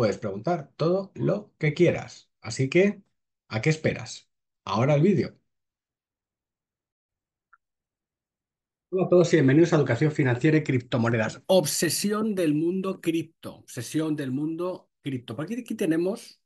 puedes preguntar todo lo que quieras. Así que, ¿a qué esperas? Ahora el vídeo. Hola a todos y bienvenidos a Educación Financiera y Criptomonedas. Obsesión del mundo cripto. Obsesión del mundo cripto. aquí tenemos...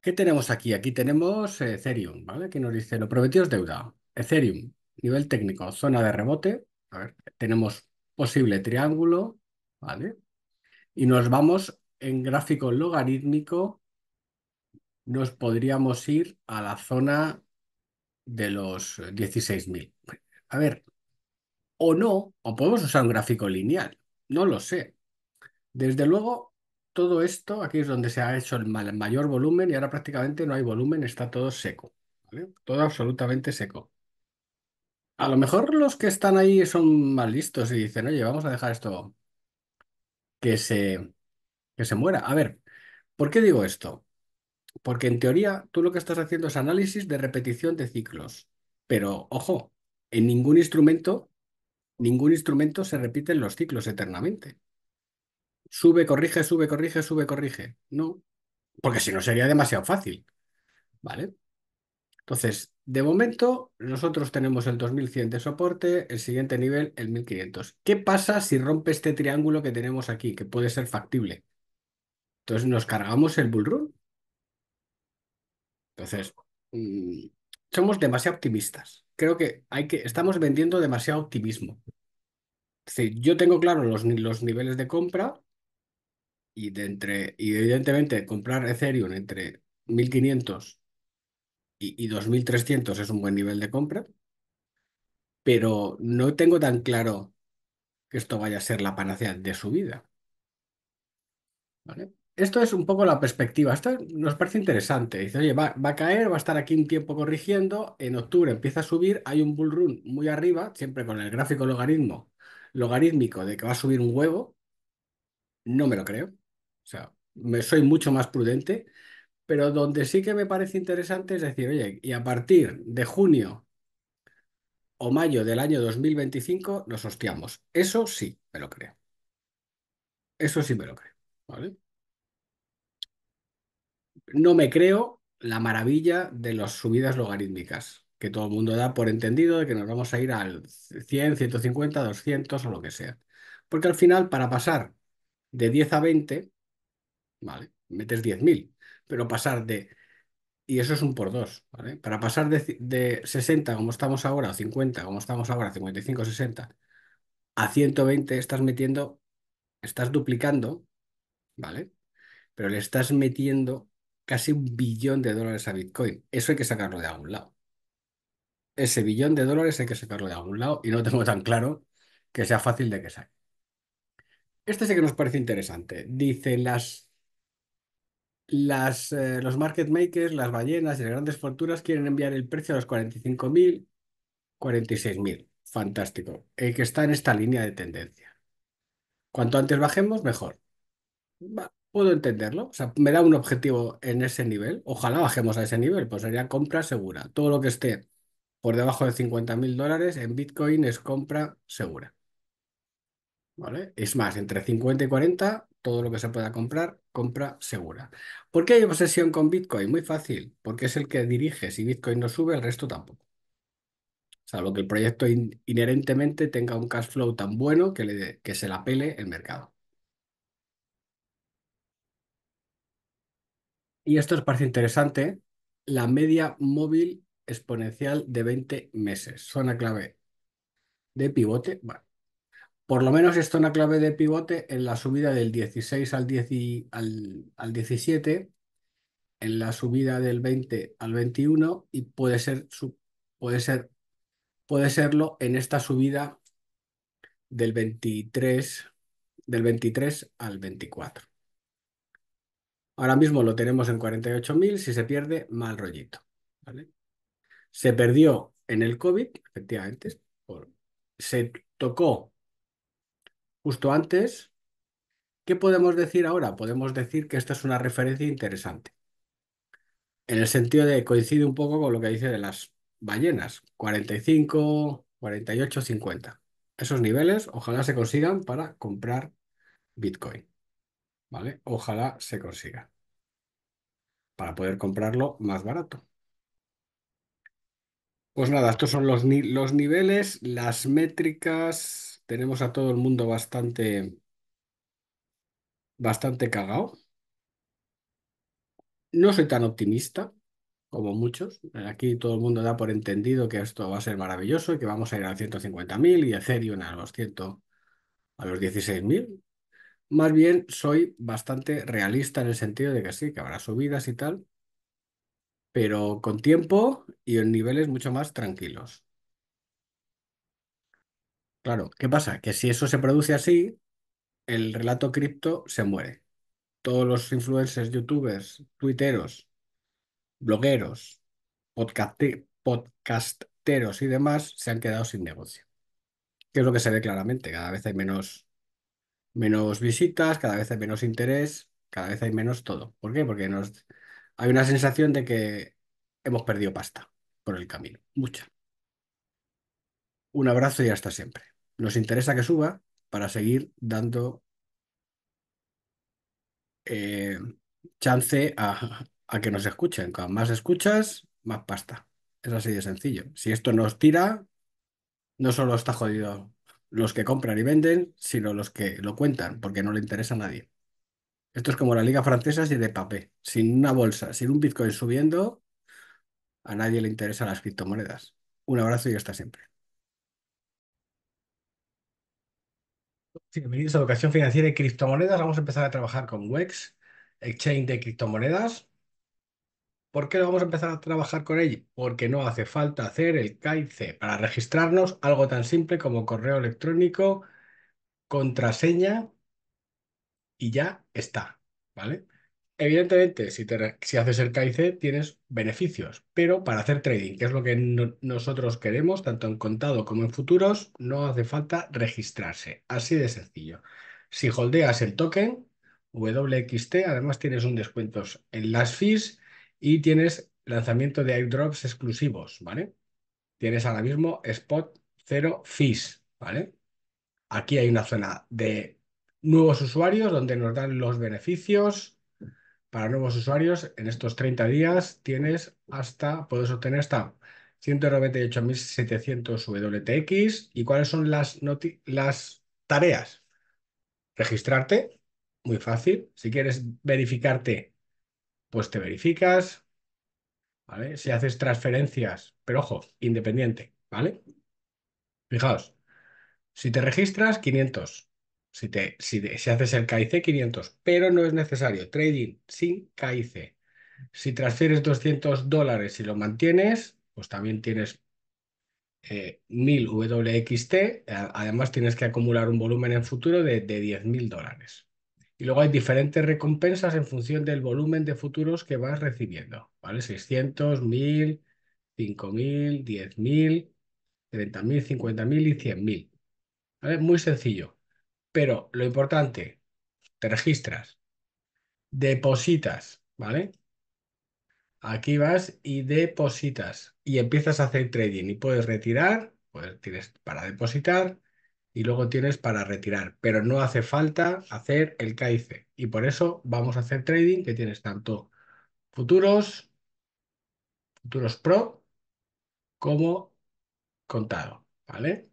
¿Qué tenemos aquí? Aquí tenemos Ethereum, ¿vale? Que nos dice, lo prometido es deuda. Ethereum, nivel técnico, zona de rebote. tenemos posible triángulo, ¿vale? Y nos vamos en gráfico logarítmico nos podríamos ir a la zona de los 16.000. A ver, o no, o podemos usar un gráfico lineal, no lo sé. Desde luego, todo esto, aquí es donde se ha hecho el mayor volumen y ahora prácticamente no hay volumen, está todo seco, todo absolutamente seco. A lo mejor los que están ahí son más listos y dicen, oye, vamos a dejar esto que se, que se muera. A ver, ¿por qué digo esto? Porque en teoría tú lo que estás haciendo es análisis de repetición de ciclos, pero ojo, en ningún instrumento, ningún instrumento se repiten los ciclos eternamente. Sube, corrige, sube, corrige, sube, corrige. No, porque si no sería demasiado fácil. ¿Vale? Entonces, de momento, nosotros tenemos el 2100 de soporte, el siguiente nivel, el 1500. ¿Qué pasa si rompe este triángulo que tenemos aquí, que puede ser factible? Entonces nos cargamos el bull run. Entonces, mm, somos demasiado optimistas. Creo que, hay que estamos vendiendo demasiado optimismo. yo tengo claro los, los niveles de compra y, de entre, evidentemente comprar Ethereum entre 1500 y, y 2300 es un buen nivel de compra, pero no tengo tan claro que esto vaya a ser la panacea de su vida. ¿Vale? esto es un poco la perspectiva. Esto nos parece interesante. Dice, oye, va, a caer, va a estar aquí un tiempo corrigiendo. En octubre empieza a subir, hay un bull run muy arriba, siempre con el gráfico logaritmo, logarítmico de que va a subir un huevo. No me lo creo. O sea, me, soy mucho más prudente. Pero donde sí que me parece interesante es decir, oye, y a partir de junio o mayo del año 2025 nos hostiamos. Eso sí me lo creo. Eso sí me lo creo. ¿Vale? no me creo la maravilla de las subidas logarítmicas, que todo el mundo da por entendido de que nos vamos a ir al 100, 150, 200 o lo que sea. Porque al final, para pasar de 10 a 20, ¿vale? Metes 10.000, pero pasar de... Y eso es un por dos, ¿vale? Para pasar de, de 60 como estamos ahora, o 50 como estamos ahora, 55, 60, a 120 estás metiendo, estás duplicando, ¿vale? Pero le estás metiendo casi un billón de dólares a Bitcoin. Eso hay que sacarlo de algún lado. Ese billón de dólares hay que sacarlo de algún lado y no tengo tan claro que sea fácil de que saque. Este sí que nos parece interesante. Dice, las, las, eh, los market makers, las ballenas y las grandes fortunas quieren enviar el precio a los 45.000, 46.000. Fantástico. El que está en esta línea de tendencia. Cuanto antes bajemos, mejor. va puedo entenderlo. O sea, me da un objetivo en ese nivel. Ojalá bajemos a ese nivel, pues sería compra segura. Todo lo que esté por debajo de 50 mil dólares en Bitcoin es compra segura. ¿Vale? Es más, entre 50 y 40, todo lo que se pueda comprar, compra segura. ¿Por qué hay obsesión con Bitcoin? Muy fácil, porque es el que dirige. Si Bitcoin no sube, el resto tampoco. O sea, que el proyecto inherentemente tenga un cash flow tan bueno que, le que se la pele el mercado. Y esto es parece interesante, la media móvil exponencial de 20 meses, zona clave de pivote, bueno, por lo menos es zona clave de pivote en la subida del 16 al, 10, al, 17, en la subida del 20 al 21 y puede ser, puede ser, puede serlo en esta subida del 23 del 23 al 24. Ahora mismo lo tenemos en 48.000, si se pierde, mal rollito. ¿vale? Se perdió en el COVID, efectivamente, se tocó justo antes. ¿Qué podemos decir ahora? Podemos decir que esta es una referencia interesante. En el sentido de coincide un poco con lo que dice de las ballenas, 45, 48, 50. Esos niveles ojalá se consigan para comprar Bitcoin. ¿vale? Ojalá se consiga para poder comprarlo más barato. Pues nada, estos son los, los niveles, las métricas. Tenemos a todo el mundo bastante, bastante cagado. No soy tan optimista como muchos. Aquí todo el mundo da por entendido que esto va a ser maravilloso y que vamos a ir a 150.000 y Ethereum a los a los 16.000. Más bien soy bastante realista en el sentido de que sí, que habrá subidas y tal, pero con tiempo y en niveles mucho más tranquilos. Claro, ¿qué pasa? Que si eso se produce así, el relato cripto se muere. Todos los influencers, youtubers, tuiteros, blogueros, podcasteros y demás se han quedado sin negocio. Que es lo que se ve claramente, cada vez hay menos menos visitas, cada vez hay menos interés, cada vez hay menos todo. ¿Por qué? Porque nos, hay una sensación de que hemos perdido pasta por el camino, mucha. Un abrazo y hasta siempre. Nos interesa que suba para seguir dando eh, chance a, que nos escuchen. Con más escuchas, más pasta. Es así de sencillo. Si esto nos tira, no solo está jodido los que compran y venden, sino los que lo cuentan, porque no le interesa a nadie. Esto es como la liga francesa sin de papel, sin una bolsa, sin un Bitcoin subiendo, a nadie le interesan las criptomonedas. Un abrazo y hasta siempre. Bienvenidos a Educación Financiera y Criptomonedas. Vamos a empezar a trabajar con WEX, Exchange de Criptomonedas. ¿Por qué lo vamos a empezar a trabajar con ella? Porque no hace falta hacer el KIC para registrarnos, algo tan simple como correo electrónico, contraseña y ya está, ¿vale? Evidentemente, si, haces el KIC tienes beneficios, pero para hacer trading, que es lo que nosotros queremos, tanto en contado como en futuros, no hace falta registrarse, así de sencillo. Si holdeas el token, WXT, además tienes un descuento en las fees y tienes lanzamiento de airdrops exclusivos, ¿vale? Tienes ahora mismo Spot 0 Fees, ¿vale? Aquí hay una zona de nuevos usuarios donde nos dan los beneficios. Para nuevos usuarios, en estos 30 días tienes hasta, puedes obtener hasta 198.700 WTX. ¿Y cuáles son las, las tareas? Registrarte, muy fácil. Si quieres verificarte pues te verificas, ¿vale? Si haces transferencias, pero ojo, independiente, ¿vale? Fijaos, si te registras, 500. Si, te, si, haces el KIC, 500, pero no es necesario. Trading sin KIC. Si transfieres 200 dólares y lo mantienes, pues también tienes 1000 eh, WXT. Además, tienes que acumular un volumen en futuro de, de 10.000 dólares. Y luego hay diferentes recompensas en función del volumen de futuros que vas recibiendo, ¿vale? 600, 1000, 5000, 10000, 30.000, 50.000 y 100.000. ¿Vale? Muy sencillo. Pero lo importante, te registras, depositas, ¿vale? Aquí vas y depositas y empiezas a hacer trading y puedes retirar, puedes tienes para depositar, y luego tienes para retirar, pero no hace falta hacer el KIC. Y por eso vamos a hacer trading que tienes tanto futuros, futuros pro, como contado, ¿vale?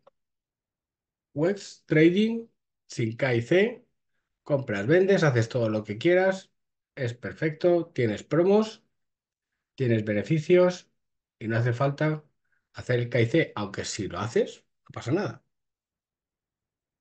Webs, trading, sin KIC, compras, vendes, haces todo lo que quieras, es perfecto, tienes promos, tienes beneficios y no hace falta hacer el KIC, aunque si lo haces, no pasa nada.